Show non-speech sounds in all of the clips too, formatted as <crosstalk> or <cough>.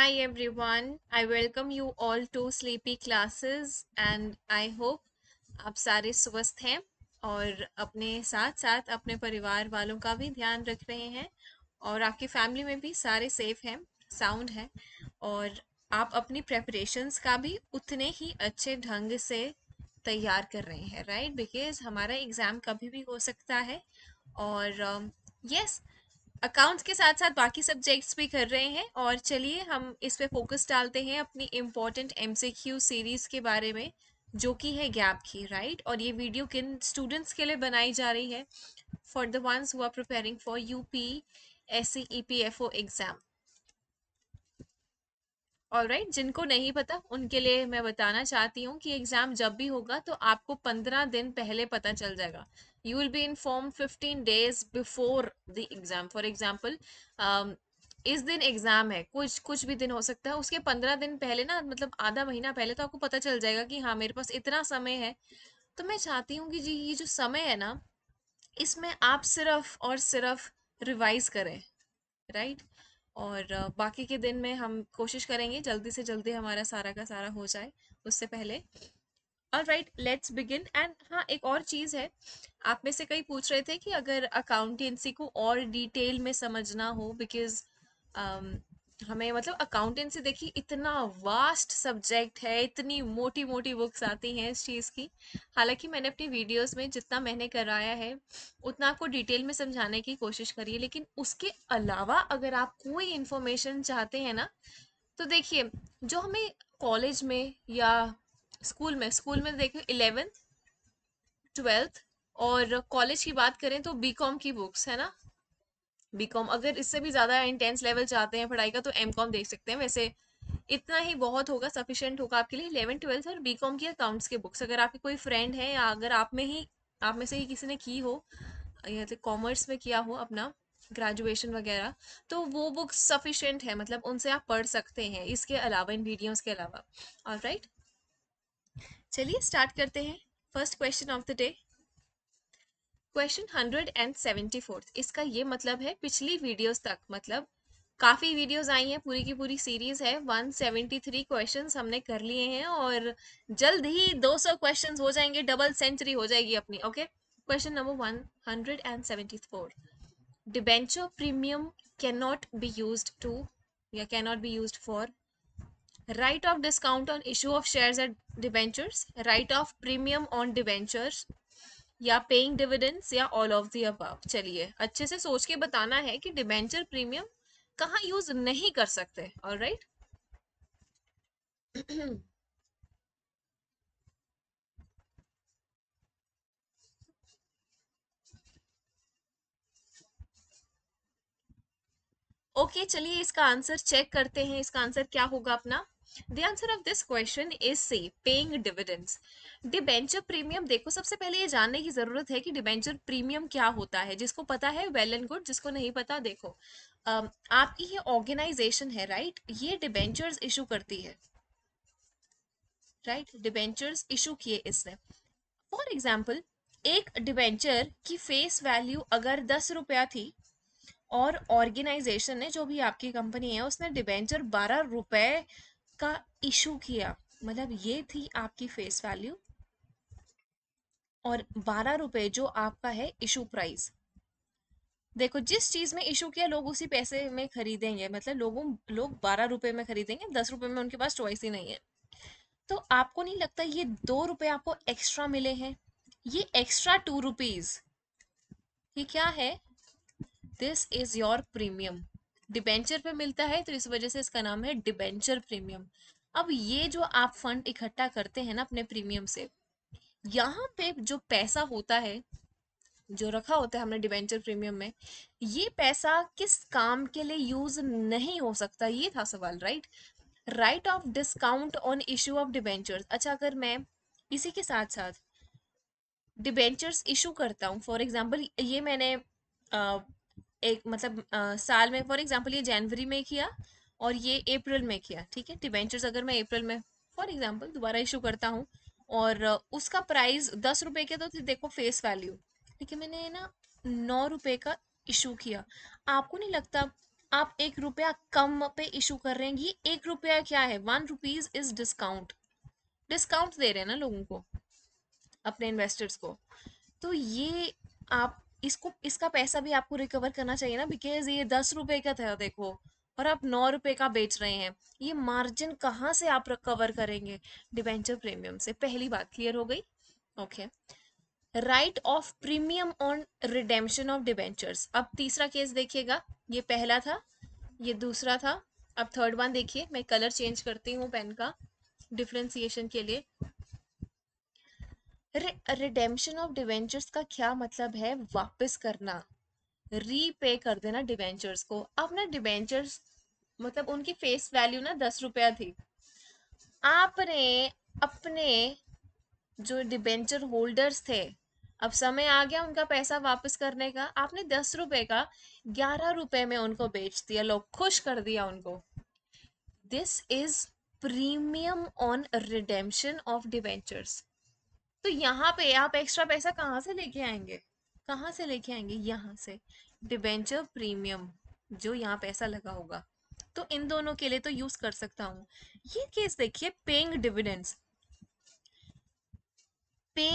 Hi everyone, I welcome you all to Sleepy Classes and I hope आप सारे स्वस्थ हैं और अपने साथ साथ अपने परिवार वालों का भी ध्यान रख रहे हैं और आपके फैमिली में भी सारे सेफ हैं साउंड हैं और आप अपनी प्रेपरेशंस का भी उतने ही अच्छे ढंग से तैयार कर रहे हैं राइट बिकॉज हमारा एग्ज़ाम कभी भी हो सकता है और yes um, uh, yes, accounts के साथ साथ बाकी सब्जेक्ट्स भी कर रहे हैं और चलिए हम इस पे फोकस डालते हैं अपनी इम्पोर्टेंट एम सीरीज के बारे में जो कि है गैप की राइट और ये वीडियो किन स्टूडेंट्स के लिए बनाई जा रही है for the ones who are preparing for U E P F O exam और right, जिनको नहीं पता उनके लिए मैं बताना चाहती हूँ कि एग्ज़ाम जब भी होगा तो आपको पंद्रह दिन पहले पता चल जाएगा you will be inform fifteen days before the exam for example इस दिन एग्ज़ाम है कुछ कुछ भी दिन हो सकता है उसके पंद्रह दिन पहले ना मतलब आधा महीना पहले तो आपको पता चल जाएगा कि हाँ मेरे पास इतना समय है तो मैं चाहती हूँ कि जी ये जो समय है ना इसमें आप सिर्फ और सिर्फ रिवाइज करें राइट right? और बाकी के दिन में हम कोशिश करेंगे जल्दी से जल्दी हमारा सारा का सारा हो जाए उससे पहले all right let's begin and हाँ एक और चीज़ है आप में से कई पूछ रहे थे कि अगर अकाउंटेंसी को और डिटेल में समझना हो बिकॉज हमें मतलब अकाउंटेंसी देखिए इतना वास्ट सब्जेक्ट है इतनी मोटी मोटी बुक्स आती हैं इस चीज़ की हालांकि मैंने अपनी वीडियोस में जितना मैंने कराया है उतना आपको डिटेल में समझाने की कोशिश करी है लेकिन उसके अलावा अगर आप कोई इन्फॉर्मेशन चाहते हैं ना तो देखिए जो हमें कॉलेज में या स्कूल में स्कूल में देखिए इलेवेंथ ट्वेल्थ और कॉलेज की बात करें तो बी की बुक्स है ना बी कॉम अगर इससे भी ज़्यादा इंटेंस लेवल चाहते हैं पढ़ाई का तो एम कॉम देख सकते हैं वैसे इतना ही बहुत होगा सफिशेंट होगा आपके लिए इलेवन ट्वेल्थ और बी कॉम की अकाउंट्स के बुक्स अगर आपके कोई फ्रेंड है या अगर आप में ही आप में से ही किसी ने की हो या तो कॉमर्स में किया हो अपना ग्रेजुएशन वगैरह तो वो बुक्स सफिशेंट है मतलब उनसे आप पढ़ सकते हैं इसके अलावा इन वीडियोज़ के अलावा और राइट चलिए स्टार्ट करते हैं first question of the day question hundred and seventy fourth इसका ये मतलब है पिछली वीडियोस तक मतलब काफ़ी वीडियोस आई हैं पूरी की पूरी सीरीज है थ्री क्वेश्चन हमने कर लिए हैं और जल्द ही दो सौ क्वेश्चन हो जाएंगे डबल सेंचुरी हो जाएगी अपनी okay question number one hundred and seventy four debenture premium can not be use to या can not be use for write off discount on issue of shares at debentures write off premium on debentures या paying dividends या all of the above चलिए अच्छे से सोच के बताना है कि डिबेंचर प्रीमियम कहाँ यूज नहीं कर सकते और राइट ओके okay, चलिए इसका आंसर चेक करते हैं इसका आंसर क्या होगा अपना the answer of this question is C paying dividends debenture premium देखो सबसे पहले ये जानने की ज़रूरत है कि डिबेंचर प्रीमियम क्या होता है जिसको पता है वेल एंड गुड जिसको नहीं पता देखो आपकी ये ऑर्गेनाइजेशन है राइट ये डिबेंचर्स इशू करती है राइट डिबेंचर्स इशू किए इसने फॉर एग्जाम्पल एक डिबेंचर की फेस वैल्यू अगर दस रुपया थी और ऑर्गेनाइजेशन ने जो भी आपकी कंपनी है उसने डिबेंचर बारह रुपए का इशू किया मतलब ये थी आपकी फेस वैल्यू और बारह रुपये जो आपका है इशू प्राइस देखो जिस चीज़ में इशू किया लोग उसी पैसे में खरीदेंगे मतलब लोगों लोग बारह रुपए में खरीदेंगे दस रुपए में उनके पास चॉइस ही नहीं है तो आपको नहीं लगता ये दो रुपए आपको एक्स्ट्रा मिले हैं ये एक्स्ट्रा टू रुपीज़ ये क्या है this is your premium debenture पे मिलता है तो इस वजह से इसका नाम है डिबेंचर प्रीमियम अब ये जो आप फंड इकट्ठा करते हैं ना अपने प्रीमियम से यहाँ पे जो पैसा होता है जो रखा होता है हमने डिवेंचर प्रीमियम में ये पैसा किस काम के लिए यूज नहीं हो सकता ये था सवाल right write off discount on issue of debentures अच्छा अगर मैं इसी के साथ साथ डिबेंचर्स इशू करता हूँ फॉर एग्जाम्पल ये मैंने एक मतलब साल में फॉर एग्जाम्पल ये जनवरी में किया और ये अप्रैल में किया ठीक है डिबेंचर्स अगर मैं अप्रैल में फॉर एग्जाम्पल दोबारा इशू करता हूँ और उसका प्राइस दस रुपये के तो देखो फेस वैल्यू लेकिन मैंने ना नौ रुपये का इशू किया आपको नहीं लगता आप एक रुपया कम पे इशू कर रहे हैं ये एक रुपया क्या है one rupees is discount discount दे रहे हैं ना लोगों को अपने इन्वेस्टर्स को तो ये आप इसको इसका पैसा भी आपको रिकवर करना चाहिए ना बिकॉज ये दस रुपए का था देखो और आप नौ रुपए का बेच रहे हैं ये मार्जिन कहाँ से आप कवर करेंगे डिवेंचर प्रीमियम से पहली बात क्लियर हो गई okay write off premium on redemption of debentures अब तीसरा केस देखिएगा ये पहला था ये दूसरा था अब थर्ड वन देखिए मैं कलर चेंज करती हूँ पेन का डिफ्रेंसिएशन के लिए रिडेम्शन ऑफ डिवेंचर्स का क्या मतलब है वापस करना रीपे कर देना डिवेंचर्स को अब ना डिवेंचर्स मतलब उनकी फेस वैल्यू ना दस रुपया थी आपने अपने जो डिबेंचर होल्डर्स थे अब समय आ गया उनका पैसा वापस करने का आपने दस रुपए का ग्यारह रुपए में उनको बेच दिया लोग खुश कर दिया उनको this is premium on redemption of debentures तो यहाँ पे आप एक्स्ट्रा पैसा कहाँ से लेके आएंगे कहाँ से लेके आएंगे यहाँ से डिबेंचर प्रीमियम जो यहाँ पैसा लगा होगा तो इन दोनों के लिए तो यूज कर सकता हूं ये केस देखिए पेइंग डिविडेंड्स पे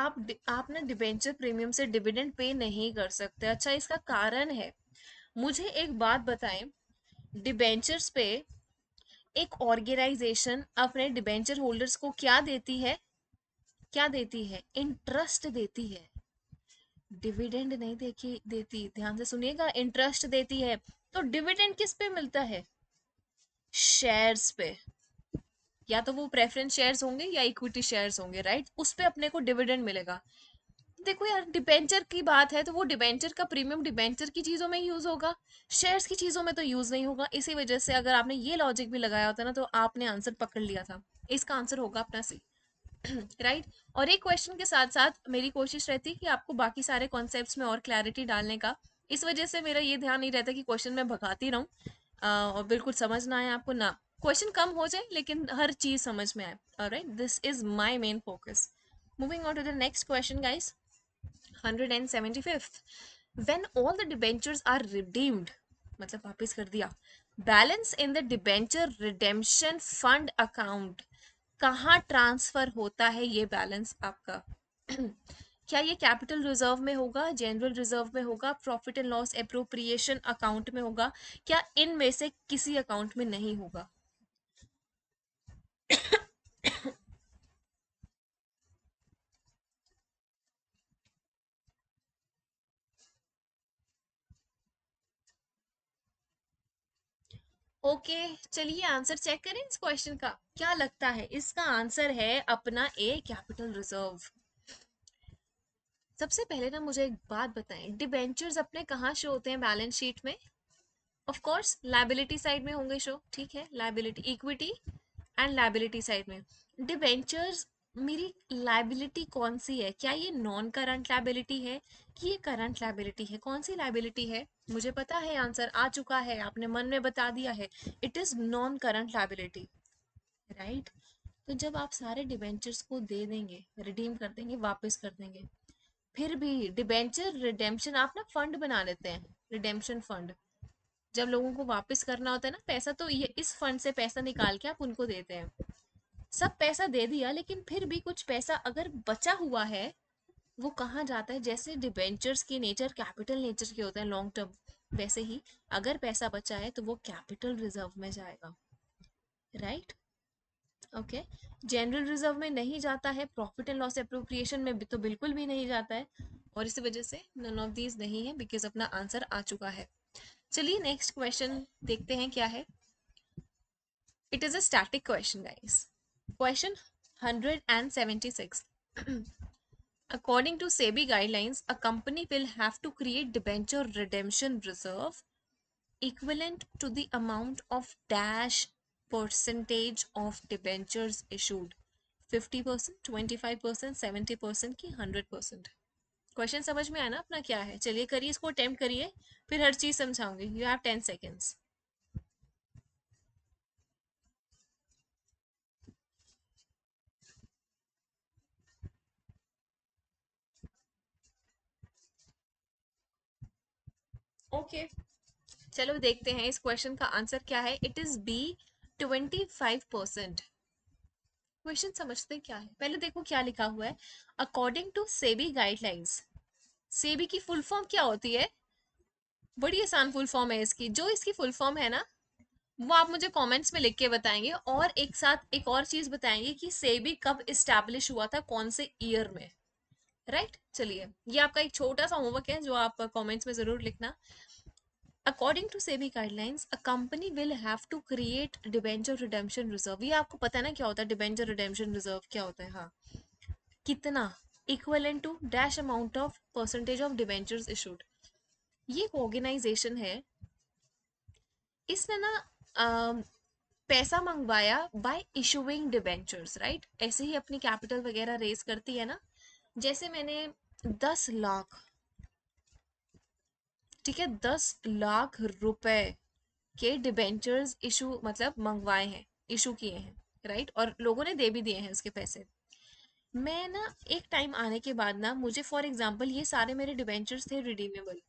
आप आप ना डिबेंचर प्रीमियम से डिविडेंड पे नहीं कर सकते अच्छा इसका कारण है मुझे एक बात बताएं डिबेंचर्स पे एक ऑर्गेनाइजेशन अपने डिबेंचर होल्डर्स को क्या देती है क्या देती है इंटरेस्ट देती है डिविडेंड नहीं देखी देती ध्यान से सुनिएगा इंटरेस्ट देती है तो डिविडेंड किस पे मिलता है शेयर्स पे या तो वो प्रेफरेंस शेयर्स होंगे या इक्विटी शेयर्स होंगे राइट उस पे अपने को डिविडेंड मिलेगा देखो यार डिबेंचर की बात है तो वो डिबेंचर का प्रीमियम डिबेंचर की चीज़ों में यूज़ होगा शेयर्स की चीज़ों में तो यूज़ नहीं होगा इसी वजह से अगर आपने ये लॉजिक भी लगाया होता ना तो आपने आंसर पकड़ लिया था इसका आंसर होगा अपना सी राइट <clears throat> right? और एक क्वेश्चन के साथ साथ मेरी कोशिश रहती है कि आपको बाकी सारे कॉन्सेप्ट्स में और क्लैरिटी डालने का इस वजह से मेरा ये ध्यान नहीं रहता कि क्वेश्चन मैं भगाती रहूँ और बिल्कुल समझ ना आए आपको ना क्वेश्चन कम हो जाए लेकिन हर चीज़ समझ में आए right this is my main focus moving on to the next question guys hundred and seventy fifth when all the debentures are redeemed मतलब वापस कर दिया balance in the debenture redemption fund account कहाँ ट्रांसफर होता है ये balance आपका <clears throat> क्या ये कैपिटल रिजर्व में होगा जनरल रिजर्व में होगा profit and loss appropriation account में होगा क्या इन में से किसी अकाउंट में नहीं होगा ओके okay, चलिए आंसर चेक करें इस क्वेश्चन का क्या लगता है इसका आंसर है अपना ए कैपिटल रिजर्व सबसे पहले ना मुझे एक बात बताएं डिबेंचर्स अपने कहाँ शो होते हैं बैलेंस शीट में ऑफ कोर्स लाइबिलिटी साइड में होंगे शो ठीक है liability equity and liability side में डिबेंचर्स मेरी लाइबिलिटी कौन सी है क्या ये नॉन करंट लाइबिलिटी है कि ये करंट लाइबिलिटी है कौन सी लाइबिलिटी है मुझे पता है आंसर आ चुका है आपने मन में बता दिया है it is non current liability right तो जब आप सारे डिबेंचर्स को दे देंगे रिडीम कर देंगे वापस कर देंगे फिर भी डिबेंचर रिडेम्पशन आप ना फंड बना लेते हैं रिडेम्पशन फंड जब लोगों को वापस करना होता है ना पैसा तो ये इस फंड से पैसा निकाल के आप उनको देते हैं सब पैसा दे दिया लेकिन फिर भी कुछ पैसा अगर बचा हुआ है वो कहाँ जाता है जैसे डिबेंचर्स की नेचर कैपिटल नेचर के होते हैं लॉन्ग टर्म वैसे ही अगर पैसा बचा है तो वो कैपिटल रिजर्व में जाएगा right right? Okay general reserve में नहीं जाता है प्रॉफिट एंड लॉस अप्रोप्रिएशन में तो बिल्कुल भी नहीं जाता है और इसी वजह से नन ऑफ दीज नहीं है बिकॉज अपना आंसर आ चुका है चलिए नेक्स्ट क्वेश्चन देखते हैं क्या है it is a static question guys question hundred and seventy six according to SEBI guidelines a company will have to create debenture redemption reserve equivalent to the amount of dash percentage of debentures issued fifty percent twenty five percent seventy percent की hundred percent question समझ में आना अपना क्या है चलिए करिए इसको अटेम्प्ट करिए फिर हर चीज़ समझाऊंगी you have ten seconds okay okay. चलो देखते हैं इस क्वेश्चन का आंसर क्या है it is B twenty five percent question समझते क्या है पहले देखो क्या लिखा हुआ है according to SEBI guidelines SEBI की फुल फॉर्म क्या होती है बड़ी आसान फुल फॉर्म है इसकी जो इसकी फुल फॉर्म है ना वो आप मुझे कमेंट्स में लिख के बताएंगे और एक साथ एक और चीज बताएंगे कि सेबी कब इस्टेब्लिश हुआ था कौन से ईयर में राइट right? चलिए ये आपका एक छोटा सा होमवर्क है जो आप कमेंट्स में जरूर लिखना according to SEBI guidelines a company will have to create debenture redemption reserve ये आपको पता है ना क्या होता है डिबेंचर रिडेम्पशन रिजर्व क्या होता है हाँ कितना equivalent to dash amount of percentage of debentures issued ये एक ऑर्गेनाइजेशन है इसने ना आ, पैसा मंगवाया बाय इशूइंग डिबेंचर्स राइट ऐसे ही अपनी कैपिटल वगैरह रेज करती है ना जैसे मैंने दस लाख ठीक है दस लाख रुपए के डिबेंचर्स इशू मतलब मंगवाए हैं इशू किए हैं राइट और लोगों ने दे भी दिए हैं उसके पैसे मैं ना एक टाइम आने के बाद ना मुझे फॉर एग्जाम्पल ये सारे मेरे डिबेंचर्स थे रिडीमेबल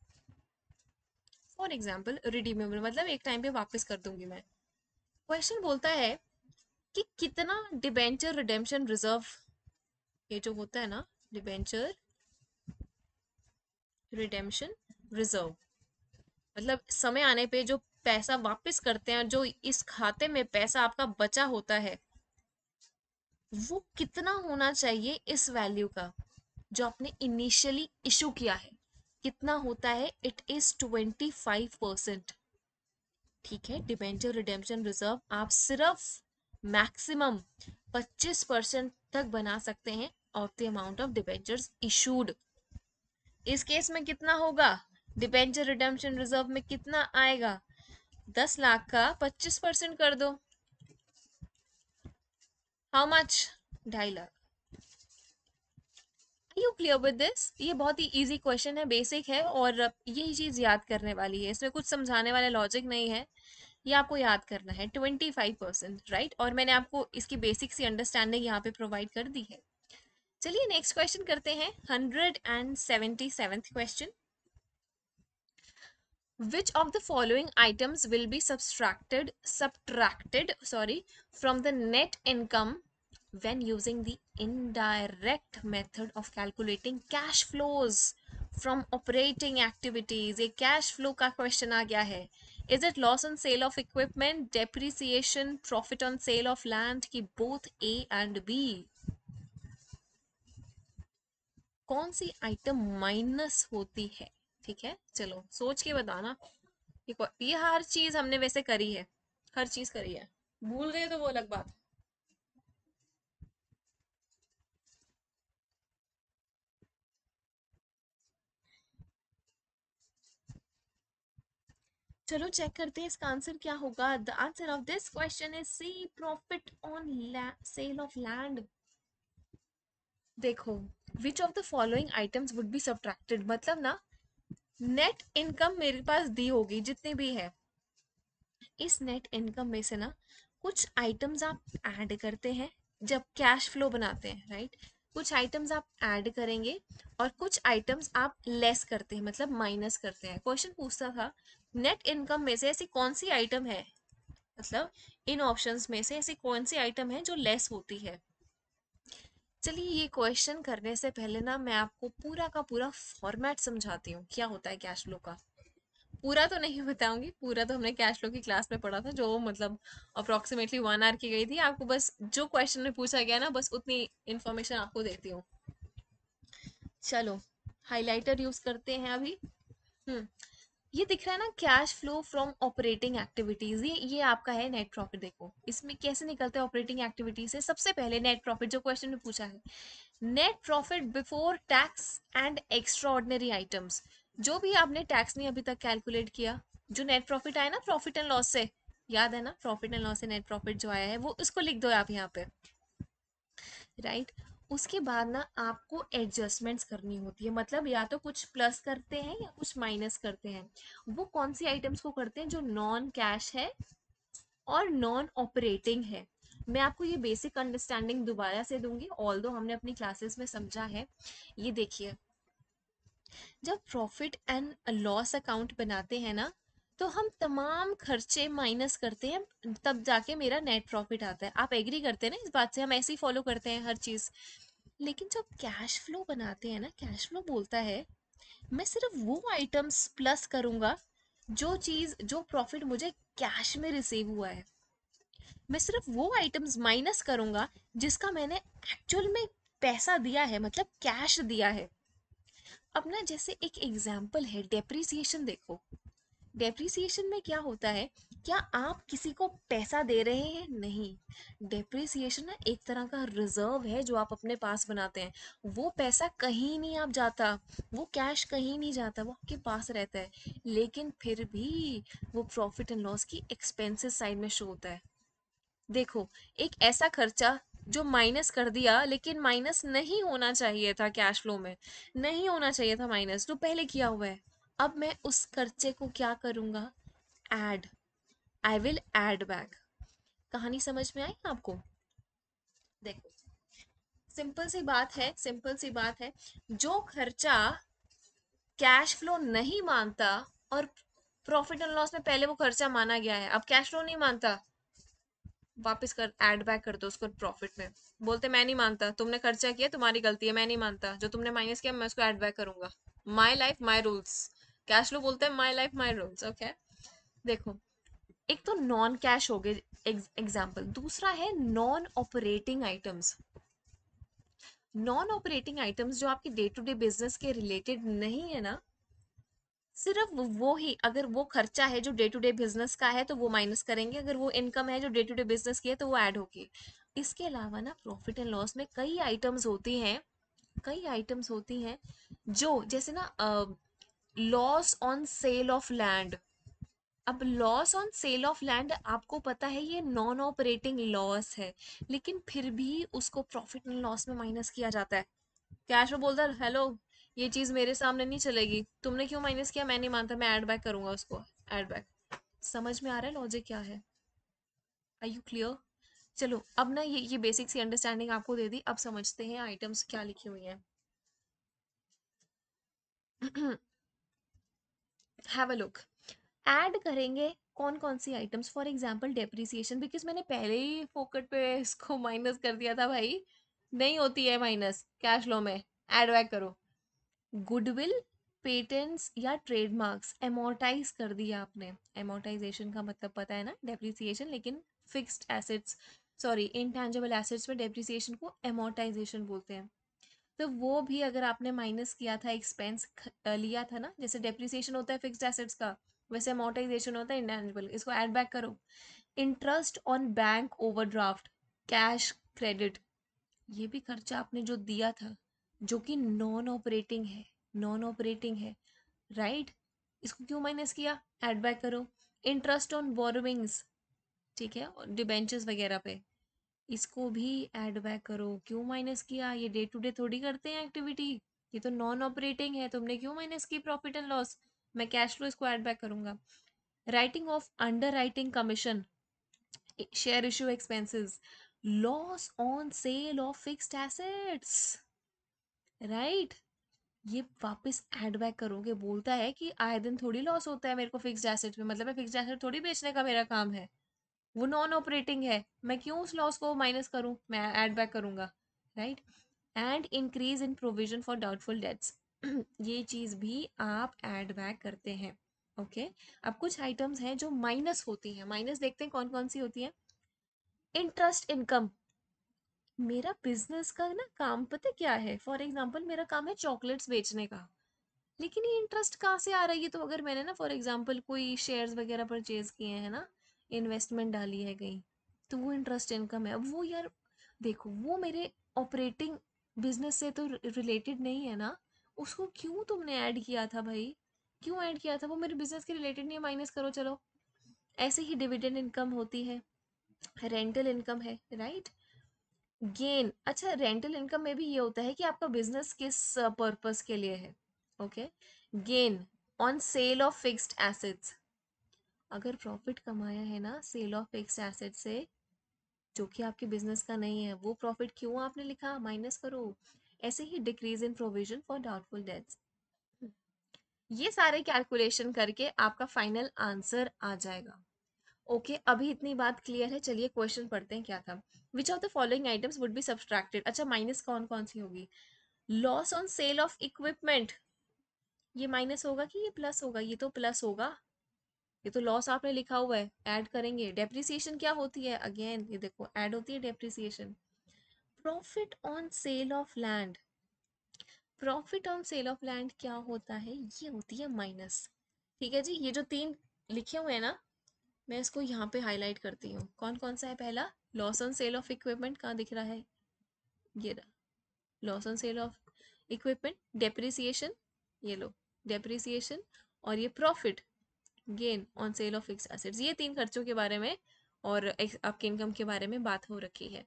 फॉर एग्जाम्पल रिडीमेबल मतलब एक टाइम पे वापस कर दूंगी मैं क्वेश्चन बोलता है कि कितना डिबेंचर रिडेम्पशन रिजर्व ये जो होता है ना डिबेंचर रिडेम्पशन रिजर्व मतलब समय आने पे जो पैसा वापस करते हैं जो इस खाते में पैसा आपका बचा होता है वो कितना होना चाहिए इस वैल्यू का जो आपने इनिशियली इशू किया है कितना होता है it is twenty five percent ठीक है डिबेंचर रिडेम्पशन रिजर्व आप सिर्फ मैक्सिमम पच्चीस परसेंट तक बना सकते हैं of the amount of debentures issued इस केस में कितना होगा डिबेंचर रिडम्पशन रिजर्व में कितना आएगा दस लाख का पच्चीस परसेंट कर दो हाउ मच ढाई lakh you clear with this ये बहुत ही इजी क्वेश्चन है बेसिक है और यही चीज़ याद करने वाली है इसमें कुछ समझाने वाला लॉजिक नहीं है ये आपको याद करना है ट्वेंटी फाइव परसेंट राइट और मैंने आपको इसकी बेसिक सी अंडरस्टैंडिंग यहाँ पे प्रोवाइड कर दी है चलिए नेक्स्ट क्वेश्चन करते हैं hundred and seventy seventh question which of the following items will be subtracted subtracted sorry from the net income when using the indirect method of calculating cash flows from operating activities a cash flow ka question aa gaya hai is it loss on sale of equipment depreciation profit on sale of land ki both a and b कौन सी item minus होती है ठीक है चलो सोच के बताना ये हर चीज हमने वैसे करी है हर चीज करी है भूल गए तो वो अलग बात चलो चेक करते हैं इसका आंसर क्या होगा the answer of this question is C profit on sale of land देखो which of the following items would be subtracted मतलब ना नेट इनकम मेरे पास दी होगी जितनी भी है इस नेट इनकम में से ना कुछ आइटम्स आप ऐड करते हैं जब कैश फ्लो बनाते हैं राइट कुछ आइटम्स आप ऐड करेंगे और कुछ आइटम्स आप लेस करते हैं मतलब माइनस करते हैं क्वेश्चन पूछता था नेट इनकम में से ऐसी कौन सी आइटम है मतलब इन ऑप्शंस में से ऐसी कौन सी आइटम है जो लेस होती है चलिए ये क्वेश्चन करने से पहले ना मैं आपको पूरा का पूरा फॉर्मेट समझाती हूँ क्या होता है कैश फ्लो का पूरा तो नहीं <laughs> बताऊंगी पूरा तो हमने कैश फ्लो की क्लास में पढ़ा था जो मतलब अप्रोक्सीमेटली वन आवर की गई थी आपको बस जो क्वेश्चन में पूछा गया ना बस उतनी इन्फॉर्मेशन आपको देती हूँ चलो हाईलाइटर यूज करते हैं अभी हम्म ये दिख रहा है ना cash flow from operating activities ये ये आपका है नेट प्रॉफिट देखो इसमें कैसे निकलते हैं ऑपरेटिंग एक्टिविटीज से सबसे पहले नेट प्रॉफिट जो क्वेश्चन में पूछा है net profit before tax and extra items जो भी आपने टैक्स नहीं अभी तक कैलकुलेट किया जो नेट प्रॉफिट आया ना प्रॉफिट एंड लॉस से याद है ना प्रॉफिट एंड लॉस से नेट प्रॉफिट जो आया है वो इसको लिख दो आप यहाँ पे राइट right? उसके बाद ना आपको एडजस्टमेंट्स करनी होती है मतलब या तो कुछ प्लस करते हैं या कुछ माइनस करते हैं वो कौन सी आइटम्स को करते हैं जो नॉन कैश है और नॉन ऑपरेटिंग है मैं आपको ये बेसिक अंडरस्टैंडिंग दोबारा से दूंगी ऑल दो हमने अपनी क्लासेस में समझा है ये देखिए जब प्रॉफिट एंड लॉस अकाउंट बनाते हैं ना तो हम तमाम खर्चे माइनस करते हैं तब जाके मेरा नेट प्रॉफिट आता है आप एग्री करते हैं ना इस बात से हम ऐसे ही फॉलो करते हैं हर चीज़ लेकिन जब कैश फ्लो बनाते हैं ना कैश फ्लो बोलता है मैं सिर्फ वो आइटम्स प्लस करूँगा जो चीज़ जो प्रॉफिट मुझे कैश में रिसीव हुआ है मैं सिर्फ वो आइटम्स माइनस करूँगा जिसका मैंने एक्चुअल में पैसा दिया है मतलब कैश दिया है अपना जैसे एक एग्जाम्पल है डेप्रिसिएशन देखो डेप्रिसिएशन में क्या होता है क्या आप किसी को पैसा दे रहे हैं नहीं डेप्रिसिएशन ना एक तरह का रिजर्व है जो आप अपने पास बनाते हैं वो पैसा कहीं नहीं आप जाता वो कैश कहीं नहीं जाता वो आपके पास रहता है लेकिन फिर भी वो प्रॉफिट एंड लॉस की एक्सपेंसिस साइड में शो होता है देखो एक ऐसा खर्चा जो माइनस कर दिया लेकिन माइनस नहीं होना चाहिए था कैश फ्लो में नहीं होना चाहिए था माइनस जो पहले किया हुआ है अब मैं उस खर्चे को क्या करूँगा add I will add back कहानी समझ में आई आपको देखो सिंपल सी बात है सिंपल सी बात है जो खर्चा कैश फ्लो नहीं मानता और प्रॉफिट एंड लॉस में पहले वो खर्चा माना गया है अब कैश फ्लो नहीं मानता वापस कर एड बैक कर दो उसको प्रॉफिट में बोलते मैं नहीं मानता तुमने खर्चा किया तुम्हारी गलती है मैं नहीं मानता जो तुमने माइनस किया मैं उसको एड बैक करूंगा my life my rules cash flow बोलते हैं my life my rules okay देखो एक तो नॉन कैश हो गए एग्जाम्पल दूसरा है non operating items non operating items जो आपके डे टू डे बिजनेस के रिलेटेड नहीं है ना सिर्फ वो ही अगर वो खर्चा है जो डे टू डे बिजनेस का है तो वो माइनस करेंगे अगर वो इनकम है जो डे टू डे बिजनेस की है तो वो ऐड होगी इसके अलावा ना प्रॉफिट एंड लॉस में कई आइटम्स होती हैं कई आइटम्स होती हैं जो जैसे ना loss on sale of land अब loss on sale of land आपको पता है ये नॉन ऑपरेटिंग लॉस है लेकिन फिर भी उसको प्रॉफिट एंड लॉस में माइनस किया जाता है कैश में बोलता है हेलो ये चीज़ मेरे सामने नहीं चलेगी तुमने क्यों माइनस किया मैं नहीं मानता मैं ऐड बैक करूंगा उसको ऐड बैक समझ में आ रहा है लॉजिक क्या है आई यू क्लियर चलो अब ना ये ये बेसिक सी अंडरस्टैंडिंग आपको दे दी अब समझते हैं आइटम्स क्या लिखी हुई हैं <clears throat> हैव अ लुक ऐड करेंगे कौन कौन सी items for example depreciation because मैंने पहले ही फोकट पे इसको माइनस कर दिया था भाई नहीं होती है माइनस कैश लो में एड बैक करो गुडविल पेटेंट्स या ट्रेडमार्क्स एमोटाइज कर दिया आपने एमोटाइजेशन का मतलब पता है ना डेप्रिसिएशन लेकिन fixed assets sorry intangible assets में डेप्रिसिएशन को एमोटाइजेशन बोलते हैं तो वो भी अगर आपने माइनस किया था एक्सपेंस लिया था ना जैसे डेप्रिसिएशन होता है फिक्स्ड एसेट्स का वैसे अमोटाइजेशन होता है इंटेंजिबल इसको ऐड बैक करो interest on bank overdraft cash credit ये भी खर्चा आपने जो दिया था जो कि नॉन ऑपरेटिंग है नॉन ऑपरेटिंग है राइट right? इसको क्यों माइनस किया एड बैक करो इंटरेस्ट ऑन बोरोविंग्स ठीक है डिबेंचर्स वगैरह पे इसको भी ऐड बैक करो क्यों माइनस किया ये डे टू डे थोड़ी करते हैं एक्टिविटी ये तो नॉन ऑपरेटिंग है तुमने क्यों माइनस की प्रॉफिट एंड लॉस मैं कैश फ्लो इसको ऐड बैक करूंगा writing off under writing commission share issue expenses loss on sale of fix assets right ये वापस एड बैक करोगे बोलता है कि आए दिन थोड़ी लॉस होता है मेरे को फिक्स एसेट में मतलब है एसेट थोड़ी बेचने का मेरा काम है वो नॉन ऑपरेटिंग है मैं क्यों उस लॉस को माइनस करूँ मैं ऐड बैक करूँगा right and increase in provision for doubtful debts ये चीज़ भी आप ऐड बैक करते हैं ओके okay? अब कुछ आइटम्स हैं जो माइनस होती हैं माइनस देखते हैं कौन कौन सी होती है इंटरेस्ट इनकम मेरा बिजनेस का ना काम पता क्या है फॉर एग्जाम्पल मेरा काम है चॉकलेट्स बेचने का लेकिन ये इंटरेस्ट कहाँ से आ रही है तो अगर मैंने ना फॉर एग्जाम्पल कोई शेयर्स वगैरह परचेज किए हैं ना इन्वेस्टमेंट डाली है कहीं तो वो इंटरेस्ट इनकम है अब वो यार देखो वो मेरे ऑपरेटिंग बिजनेस से तो रिलेटेड नहीं है ना उसको क्यों तुमने ऐड किया था भाई क्यों ऐड किया था वो मेरे बिजनेस के रिलेटेड नहीं है माइनस करो चलो ऐसे ही डिविडेंड इनकम होती है रेंटल इनकम है राइट गेन अच्छा रेंटल इनकम में भी ये होता है कि आपका बिजनेस किस पर्पस के लिए है okay gain on sale of fixed assets अगर प्रॉफिट कमाया है ना सेल ऑफ फिक्स एसेट से जो कि आपके बिजनेस का नहीं है वो प्रॉफिट क्यों आपने लिखा माइनस करो ऐसे ही decrease in provision for doubtful debts ये सारे कैलकुलेशन करके आपका फाइनल आंसर आ जाएगा ओके okay, अभी इतनी बात क्लियर है चलिए क्वेश्चन पढ़ते हैं क्या था which of the following items would be subtracted अच्छा माइनस कौन कौन सी होगी loss on sale of equipment ये माइनस होगा कि ये प्लस होगा ये तो प्लस होगा ये तो लॉस आपने लिखा हुआ है ऐड करेंगे डेप्रिसिएशन क्या होती है अगेन ये देखो ऐड होती है depreciation profit on sale of land profit on sale of land क्या होता है ये होती है माइनस ठीक है जी ये जो तीन लिखे हुए हैं ना मैं इसको यहाँ पे हाईलाइट करती हूँ कौन कौन सा है पहला loss on sale of equipment कहाँ दिख रहा है ये loss on sale of equipment depreciation ये लो डेप्रिसिएशन और ये profit gain on sale of fix assets ये तीन खर्चों के बारे में और आपके इनकम के बारे में बात हो रखी है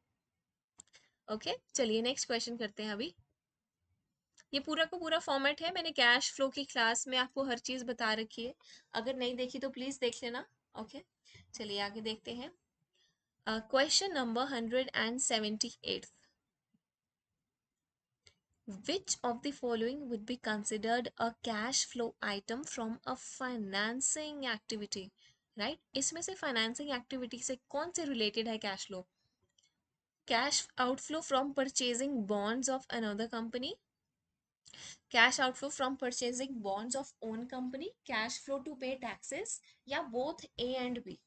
ओके चलिए नेक्स्ट क्वेश्चन करते हैं अभी ये पूरा का पूरा फॉर्मेट है मैंने कैश फ्लो की क्लास में आपको हर चीज़ बता रखी है अगर नहीं देखी तो प्लीज़ देख लेना ओके चलिए आगे देखते हैं question number hundred and seventy eight Which of the following would be considered a cash flow item from a financing activity? Right? इसमें financing activity से कौन related है cash flow? Cash outflow from purchasing bonds of another company, cash outflow from purchasing bonds of own company, cash flow to pay taxes या both A and B?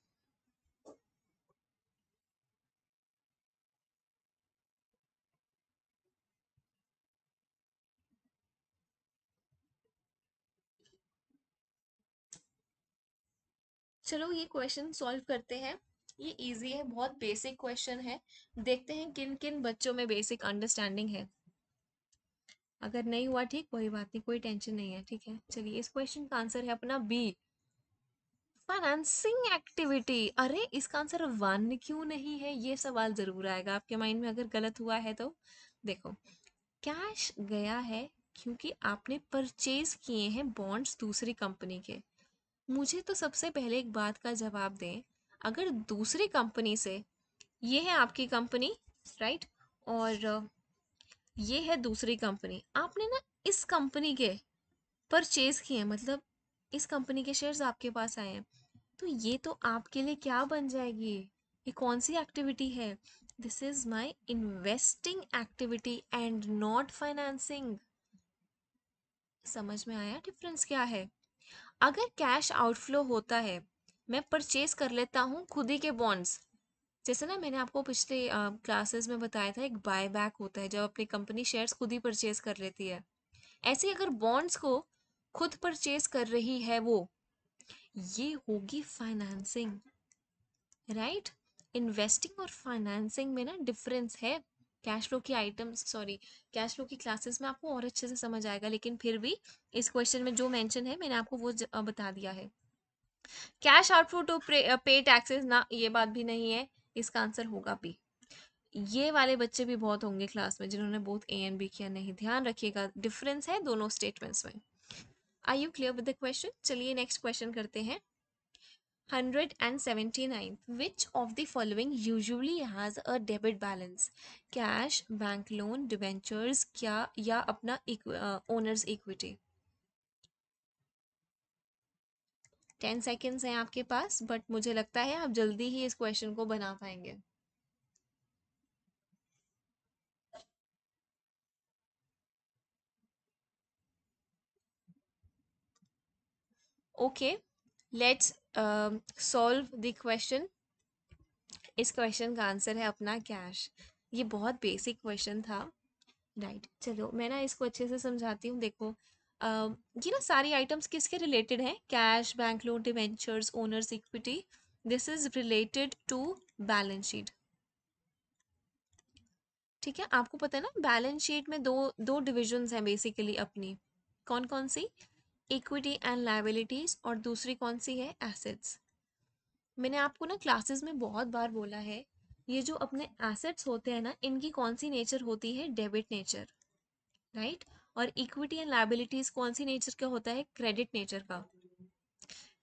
चलो ये question solve करते हैं ये easy है बहुत basic question है देखते हैं किन किन बच्चों में बेसिक अंडरस्टैंडिंग है अगर नहीं हुआ ठीक कोई बात नहीं कोई टेंशन नहीं है ठीक है चलिए इस क्वेश्चन का आंसर है अपना बी फाइनेंसिंग एक्टिविटी अरे इसका आंसर वन क्यों नहीं है ये सवाल जरूर आएगा आपके माइंड में अगर गलत हुआ है तो देखो कैश गया है क्योंकि आपने परचेज किए हैं बॉन्ड्स दूसरी कंपनी के मुझे तो सबसे पहले एक बात का जवाब दें अगर दूसरी कंपनी से ये है आपकी कंपनी राइट और ये है दूसरी कंपनी आपने ना इस कंपनी के परचेज किए हैं मतलब इस कंपनी के शेयर्स आपके पास आए हैं तो ये तो आपके लिए क्या बन जाएगी ये कौन सी एक्टिविटी है this is my investing activity and not financing समझ में आया डिफरेंस क्या है अगर कैश आउटफ्लो होता है मैं परचेज कर लेता हूँ खुद ही के बॉन्ड्स जैसे ना मैंने आपको पिछले क्लासेस में बताया था एक बाय बैक होता है जब अपनी कंपनी शेयर्स खुद ही परचेज कर लेती है ऐसे अगर बॉन्ड्स को खुद परचेज कर रही है वो ये होगी फाइनेंसिंग राइट इन्वेस्टिंग और फाइनेंसिंग में ना डिफरेंस है कैश फ्लो की आइटम्स सॉरी कैश फ्लो की क्लासेस में आपको और अच्छे से समझ आएगा लेकिन फिर भी इस क्वेश्चन में जो मेंशन है मैंने आपको वो बता दिया है cash outflow to pay taxes ना ये बात भी नहीं है इसका आंसर होगा भी ये वाले बच्चे भी बहुत होंगे क्लास में जिन्होंने बहुत ए एन बी किया नहीं ध्यान रखिएगा डिफरेंस है दोनों स्टेटमेंट्स में I you clear with the question चलिए नेक्स्ट क्वेश्चन करते हैं hundred and seventy nine which of the following usually has a debit balance cash bank loan debentures क्या या अपना ओनर्स इक्विटी टेन सेकेंड्स हैं आपके पास बट मुझे लगता है आप जल्दी ही इस क्वेश्चन को बना पाएंगे okay okay. Let's solve the question इस क्वेश्चन का आंसर है अपना कैश ये बहुत बेसिक क्वेश्चन था राइट right. चलो मैं ना इसको अच्छे से समझाती हूँ देखो ये ना सारी आइटम्स किसके रिलेटेड हैं cash bank loan debentures owners equity this is related to balance sheet ठीक है आपको पता है ना बैलेंस शीट में दो दो डिविजन्स हैं बेसिकली अपनी कौन कौन सी इक्विटी एंड लाइबिलिटीज़ और दूसरी कौन सी है एसेट्स मैंने आपको ना क्लासेस में बहुत बार बोला है ये जो अपने एसेट्स होते हैं ना इनकी कौन सी नेचर होती है डेबिट नेचर राइट और इक्विटी एंड लाइबिलिटीज़ कौन सी नेचर का होता है क्रेडिट नेचर का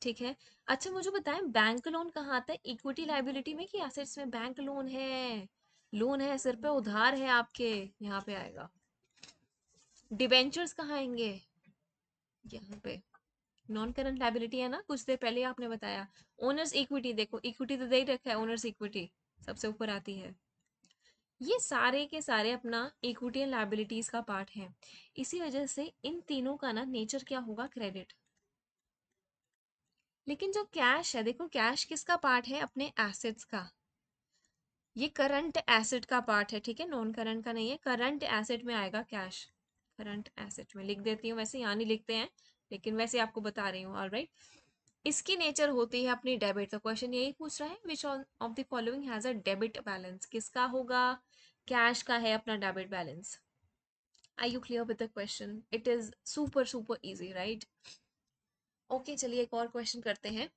ठीक है अच्छा मुझे बताएं बैंक लोन कहाँ आता है इक्विटी लाइबिलिटी में कि एसेट्स में बैंक लोन है लोन है सिर पे उधार है आपके यहाँ पे आएगा डिबेंचर्स कहाँ आएंगे यहाँ पे नॉन करंट लाइबिलिटी है ना कुछ देर पहले आपने बताया ओनर्स इक्विटी देखो इक्विटी तो दे ही रखा है ओनर्स इक्विटी सबसे ऊपर आती है ये सारे के सारे अपना इक्विटी एंड लाइबिलिटीज का पार्ट है इसी वजह से इन तीनों का ना नेचर क्या होगा क्रेडिट लेकिन जो कैश है देखो कैश किसका पार्ट है अपने एसेट्स का ये करंट एसेट का पार्ट है ठीक है नॉन करंट का नहीं है करंट एसेट में आएगा कैश करंट एसेट में लिख देती हूँ वैसे यहाँ नहीं लिखते हैं लेकिन वैसे आपको बता रही हूँ ऑलराइट इसकी नेचर होती है अपनी डेबिट तो क्वेश्चन यही पूछ रहा है which of the following has a debit balance किसका होगा कैश का है अपना debit balance I you clear with the question it is super super easy right okay चलिए एक और क्वेश्चन करते हैं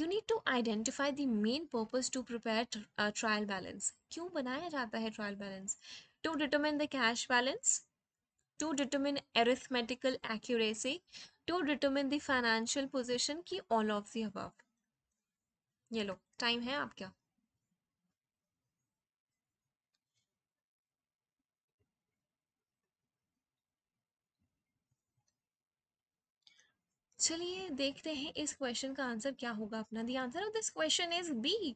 you need to identify the main purpose to prepare trial balance क्यों बनाया जाता है trial balance to determine the cash balance to determine arithmetical accuracy, to determine the financial position ki all of the above. ye lo time hai aapka चलिए देखते हैं इस question का answer क्या होगा अपना the answer of this question is B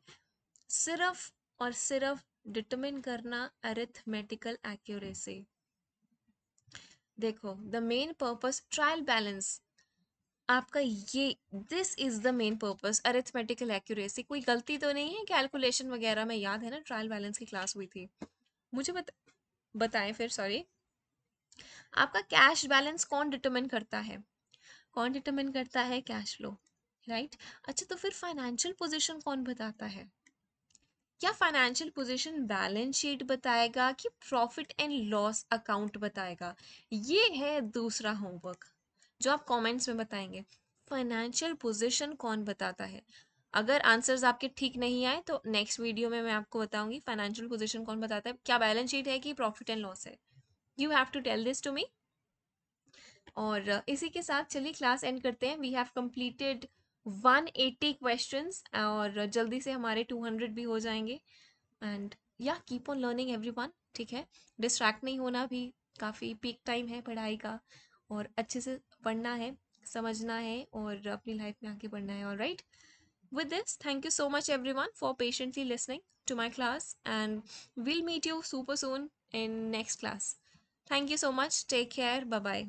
सिर्फ और सिर्फ डिटरमिन करना अरिथमेटिकल एक्यूरेसी देखो the main purpose trial balance आपका ये this is the main purpose arithmetical accuracy कोई गलती तो नहीं है कैलकुलेशन वगैरह में याद है ना ट्रायल बैलेंस की क्लास हुई थी मुझे बत, बताएं फिर सॉरी आपका कैश बैलेंस कौन डिटरमिन करता है कौन डिटरमिन करता है कैश फ्लो राइट अच्छा तो फिर फाइनेंशियल पोजीशन कौन बताता है क्या फाइनेंशियल पोजीशन बैलेंस शीट बताएगा कि प्रॉफिट एंड लॉस अकाउंट बताएगा ये है दूसरा होमवर्क जो आप कमेंट्स में बताएंगे फाइनेंशियल पोजीशन कौन बताता है अगर आंसर्स आपके ठीक नहीं आए तो नेक्स्ट वीडियो में मैं आपको बताऊंगी फाइनेंशियल पोजीशन कौन बताता है क्या बैलेंस शीट है कि प्रॉफिट एंड लॉस है you have to tell this to me और इसी के साथ चलिए क्लास एंड करते हैं we have completed one eighty question और जल्दी से हमारे टू हंड्रेड भी हो जाएंगे एंड या keep on learning everyone ठीक है डिस्ट्रैक्ट नहीं होना भी काफ़ी पीक टाइम है पढ़ाई का और अच्छे से पढ़ना है समझना है और अपनी लाइफ में आगे बढ़ना है और right with this thank you so much everyone for patiently listening to my class and will meet you super soon in next class thank you so much take care bye